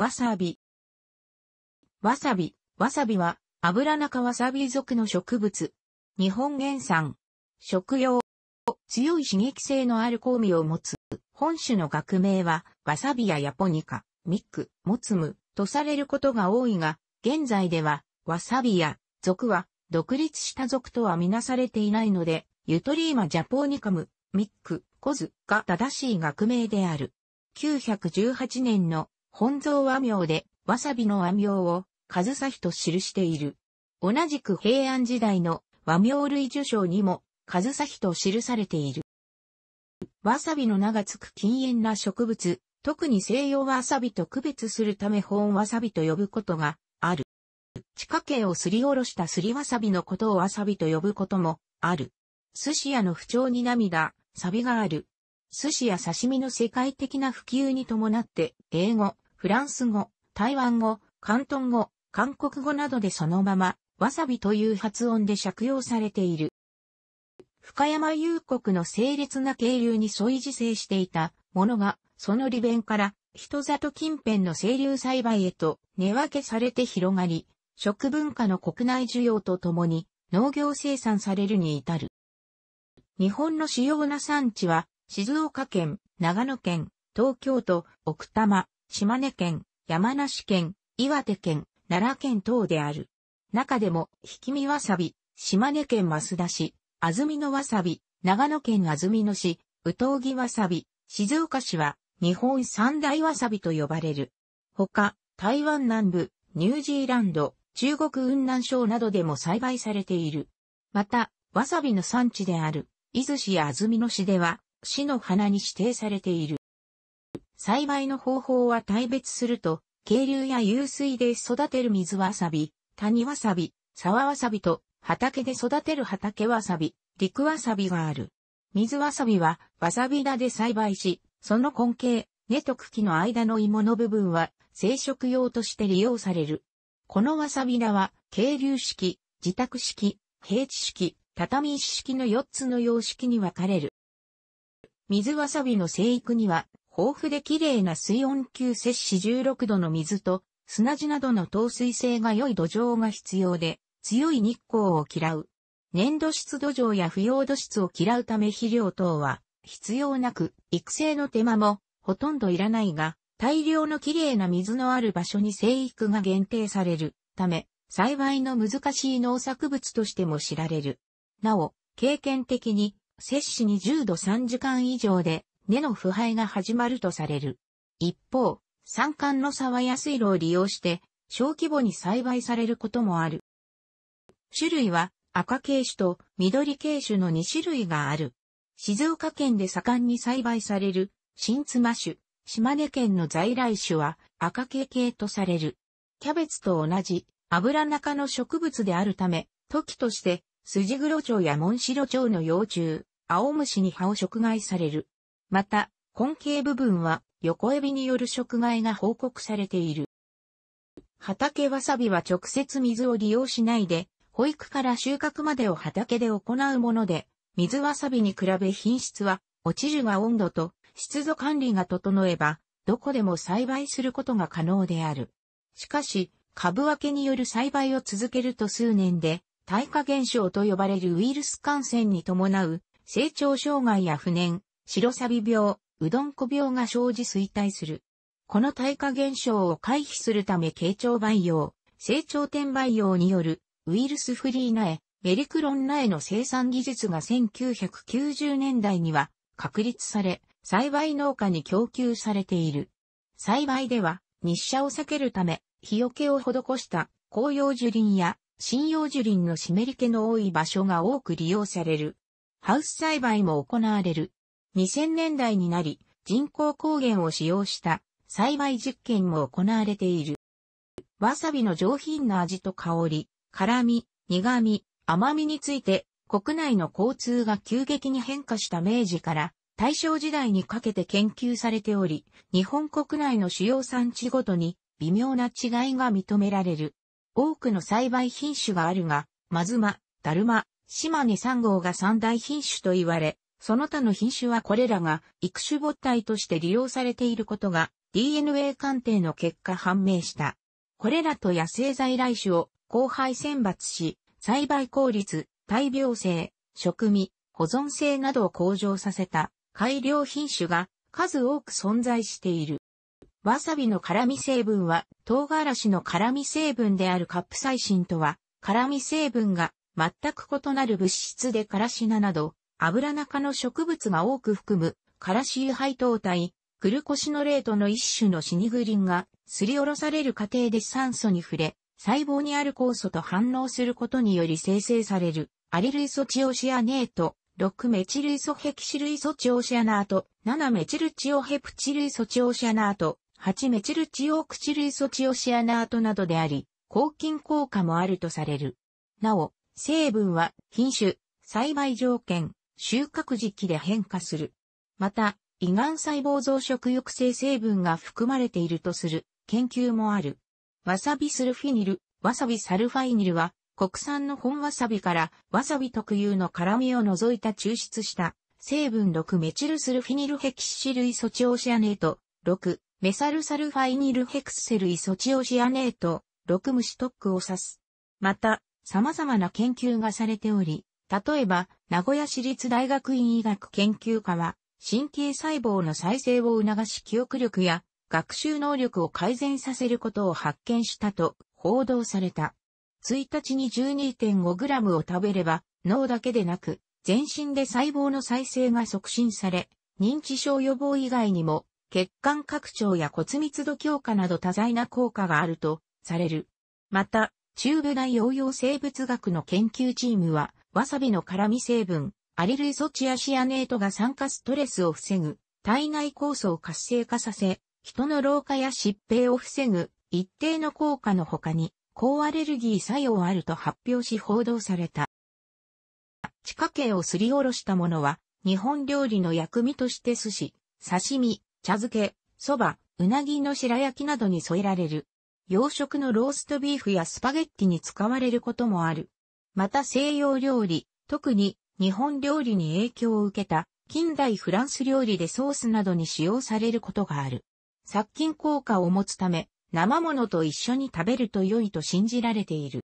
わさび。わさび、わさびは、油中わさび属の植物。日本原産。食用。強い刺激性のある香味を持つ。本種の学名は、わさびやヤポニカ、ミック、モツム、とされることが多いが、現在では、わさびや、属は、独立した属とはみなされていないので、ゆとりーマジャポニカム、ミック、コズが正しい学名である。918年の本草和名で、わさびの和名を、さひと記している。同じく平安時代の和名類受賞にも、さひと記されている。わさびの名がつく禁煙な植物、特に西洋わさびと区別するため本わさびと呼ぶことがある。地下茎をすりおろしたすりわさびのことをわさびと呼ぶこともある。寿司屋の不調に涙、サビがある。寿司や刺身の世界的な普及に伴って、英語、フランス語、台湾語、関東語、韓国語などでそのまま、わさびという発音で借用されている。深山幽国の清烈な渓流に沿い自生していたものが、その利便から、人里近辺の清流栽培へと根分けされて広がり、食文化の国内需要とともに農業生産されるに至る。日本の主要な産地は静岡県、長野県、東京都、奥多摩、島根県、山梨県、岩手県、奈良県等である。中でも、ひきみわさび、島根県増田市、安曇野わさび、長野県安曇野市、宇東木わさび、静岡市は、日本三大わさびと呼ばれる。他、台湾南部、ニュージーランド、中国雲南省などでも栽培されている。また、わさびの産地である、伊豆市や安曇野市では、死の花に指定されている。栽培の方法は大別すると、渓流や湧水で育てる水わさび、谷わさび、沢わさびと、畑で育てる畑わさび、陸わさびがある。水わさびは、わさび田で栽培し、その根茎、根と茎の間の芋の部分は、生殖用として利用される。このわさび田は、渓流式、自宅式、平地式、畳石式の4つの様式に分かれる。水わさびの生育には、豊富で綺麗な水温級摂氏16度の水と、砂地などの透水性が良い土壌が必要で、強い日光を嫌う。粘土質土壌や不要土質を嫌うため肥料等は必要なく、育成の手間もほとんどいらないが、大量の綺麗な水のある場所に生育が限定されるため、栽培の難しい農作物としても知られる。なお、経験的に摂氏20度3時間以上で根の腐敗が始まるとされる。一方、山間の沢や水路を利用して小規模に栽培されることもある。種類は赤系種と緑系種の2種類がある。静岡県で盛んに栽培される新妻種、島根県の在来種は赤系系とされる。キャベツと同じ油中の植物であるため、時として筋黒蝶やモンシロ蝶の幼虫、青虫に葉を食害される。また、根茎部分は横エビによる食害が報告されている。畑わさびは直接水を利用しないで、保育から収穫までを畑で行うもので、水わさびに比べ品質は、落ち樹が温度と湿度管理が整えば、どこでも栽培することが可能である。しかし、株分けによる栽培を続けると数年で、耐化現象と呼ばれるウイルス感染に伴う成長障害や不燃、白錆病、うどんこ病が生じ衰退する。この退化現象を回避するため慶長培養、成長点培養によるウイルスフリー苗、メリクロン苗の生産技術が1990年代には確立され、栽培農家に供給されている。栽培では日射を避けるため日よけを施した紅葉樹林や針葉樹林の湿り気の多い場所が多く利用される。ハウス栽培も行われる。2000年代になり、人工光源を使用した栽培実験も行われている。わさびの上品な味と香り、辛み、苦味、甘みについて、国内の交通が急激に変化した明治から大正時代にかけて研究されており、日本国内の主要産地ごとに微妙な違いが認められる。多くの栽培品種があるが、マズマ、ダルマ、島根3号が三大品種と言われ、その他の品種はこれらが育種母体として利用されていることが DNA 鑑定の結果判明した。これらと野生在来種を交配選抜し、栽培効率、大病性、食味、保存性などを向上させた改良品種が数多く存在している。わさびの辛味成分は唐辛子の辛味成分であるカプサイシンとは辛味成分が全く異なる物質でカラシナなど、油中の植物が多く含む、カラシ油配糖体、グルコシノレートの一種のシニグリンが、すりおろされる過程で酸素に触れ、細胞にある酵素と反応することにより生成される、アリルイソチオシアネート、6メチルイソヘキシルイソチオシアナート、7メチルチオヘプチルイソチオシアナート、8メチルチオクチルイソチオシアナートなどであり、抗菌効果もあるとされる。なお、成分は品種、栽培条件、収穫時期で変化する。また、胃がん細胞増殖抑制成分が含まれているとする研究もある。わさびスルフィニル、わさびサルファイニルは国産の本わさびからわさび特有の辛味を除いた抽出した成分6メチルスルフィニルヘキシシ類ソチオシアネート6メサルサルファイニルヘクセルイソチオシアネート6虫トックを指す。また、様々な研究がされており、例えば、名古屋市立大学院医学研究科は、神経細胞の再生を促し記憶力や学習能力を改善させることを発見したと報道された。1日に 12.5g を食べれば脳だけでなく全身で細胞の再生が促進され認知症予防以外にも血管拡張や骨密度強化など多彩な効果があるとされる。また中部大応用生物学の研究チームは、わさびの辛味成分、アリルイソチアシアネートが酸化ストレスを防ぐ、体内酵素を活性化させ、人の老化や疾病を防ぐ、一定の効果の他に、抗アレルギー作用あると発表し報道された。地下茎をすりおろしたものは、日本料理の薬味として寿司、刺身、茶漬け、蕎麦、うなぎの白焼きなどに添えられる。洋食のローストビーフやスパゲッティに使われることもある。また西洋料理、特に日本料理に影響を受けた近代フランス料理でソースなどに使用されることがある。殺菌効果を持つため、生物と一緒に食べると良いと信じられている。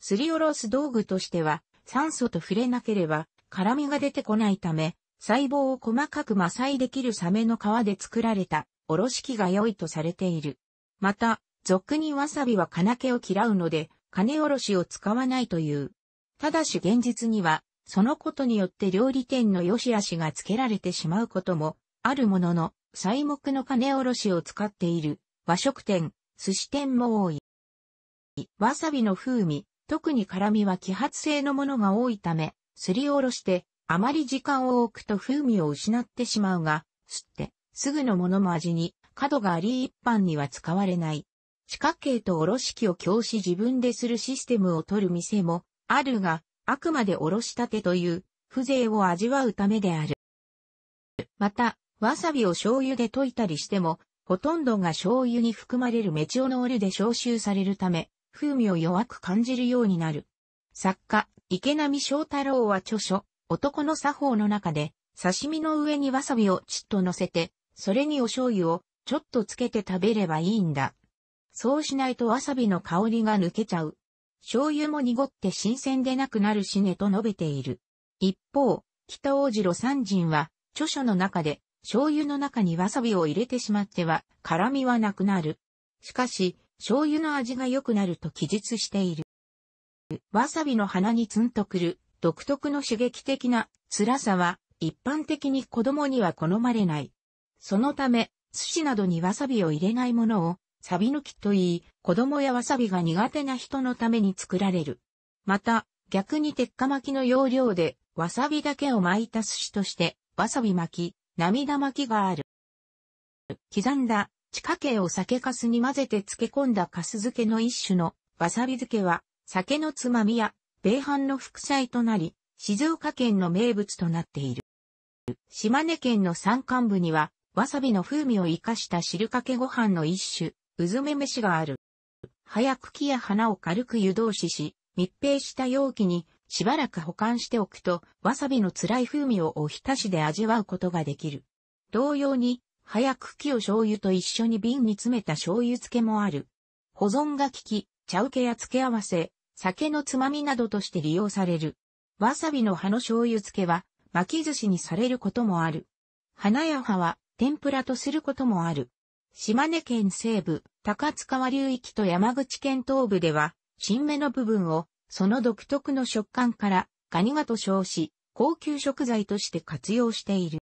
すりおろす道具としては、酸素と触れなければ、辛みが出てこないため、細胞を細かく麻酔できるサメの皮で作られた、おろし器が良いとされている。また、俗にわさびは金気を嫌うので、金おろしを使わないという。ただし現実には、そのことによって料理店の良し悪しがつけられてしまうことも、あるものの、材木の金おろしを使っている、和食店、寿司店も多い。わさびの風味、特に辛味は揮発性のものが多いため、すりおろして、あまり時間を置くと風味を失ってしまうが、吸って、すぐのものも味に角があり一般には使われない。四角形とおろし器を教師自分でするシステムを取る店もあるが、あくまでおろしたてという風情を味わうためである。また、わさびを醤油で溶いたりしても、ほとんどが醤油に含まれるメチオノールで消臭されるため、風味を弱く感じるようになる。作家、池波正太郎は著書、男の作法の中で、刺身の上にわさびをちっと乗せて、それにお醤油をちょっとつけて食べればいいんだ。そうしないとわさびの香りが抜けちゃう。醤油も濁って新鮮でなくなるしねと述べている。一方、北大路三人は、著書の中で、醤油の中にわさびを入れてしまっては、辛みはなくなる。しかし、醤油の味が良くなると記述している。わさびの花にツンとくる、独特の刺激的な辛さは、一般的に子供には好まれない。そのため、寿司などにわさびを入れないものを、サビ抜きと言い、子供やわさびが苦手な人のために作られる。また、逆に鉄火巻きの要領で、わさびだけを巻いた寿司として、わさび巻き、涙巻きがある。刻んだ、地下茎を酒粕に混ぜて漬け込んだ粕漬けの一種の、わさび漬けは、酒のつまみや、米飯の副菜となり、静岡県の名物となっている。島根県の山間部には、わさびの風味を生かした汁かけご飯の一種、うずめ飯がある。葉や茎や花を軽く湯通しし、密閉した容器にしばらく保管しておくと、わさびの辛い風味をおひたしで味わうことができる。同様に、葉や茎を醤油と一緒に瓶に詰めた醤油漬けもある。保存が効き、茶受けや付け合わせ、酒のつまみなどとして利用される。わさびの葉の醤油漬けは、巻き寿司にされることもある。花や葉は、天ぷらとすることもある。島根県西部、高津川流域と山口県東部では、新芽の部分を、その独特の食感から、ガニガと称し、高級食材として活用している。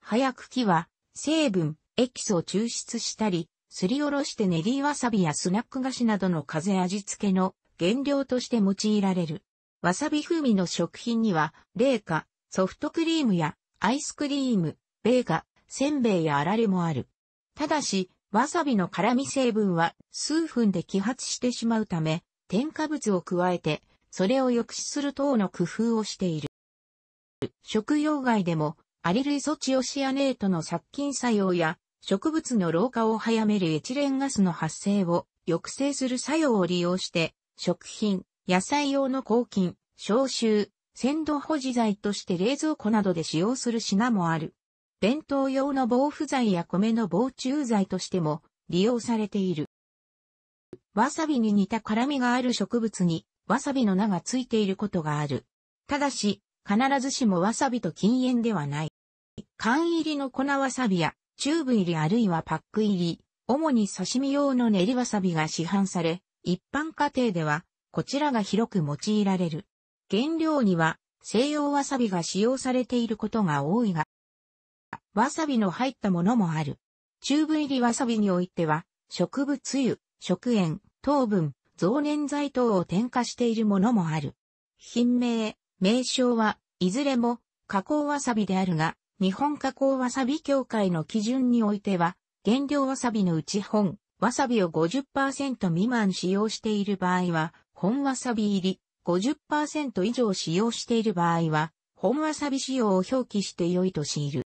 早く木は、成分、エキスを抽出したり、すりおろして練りわさびやスナック菓子などの風味付けの原料として用いられる。わさび風味の食品には、冷夏、ソフトクリームやアイスクリーム、ベーガ、せんべいやあられもある。ただし、わさびの辛味成分は数分で揮発してしまうため、添加物を加えて、それを抑止する等の工夫をしている。食用外でも、アリルイソチオシアネートの殺菌作用や、植物の老化を早めるエチレンガスの発生を抑制する作用を利用して、食品、野菜用の抗菌、消臭、鮮度保持剤として冷蔵庫などで使用する品もある。弁当用の防腐剤や米の防虫剤としても利用されている。わさびに似た辛味がある植物にわさびの名がついていることがある。ただし、必ずしもわさびと禁煙ではない。缶入りの粉わさびやチューブ入りあるいはパック入り、主に刺身用の練りわさびが市販され、一般家庭ではこちらが広く用いられる。原料には西洋わさびが使用されていることが多いが、わさびの入ったものもある。チューブ入りわさびにおいては、植物油、食塩、糖分、増粘剤等を添加しているものもある。品名、名称はいずれも加工わさびであるが、日本加工わさび協会の基準においては、原料わさびのうち本、わさびを50%未満使用している場合は、本わさび入り、50%以上使用している場合は、本わさび使用を表記して良いとしいる。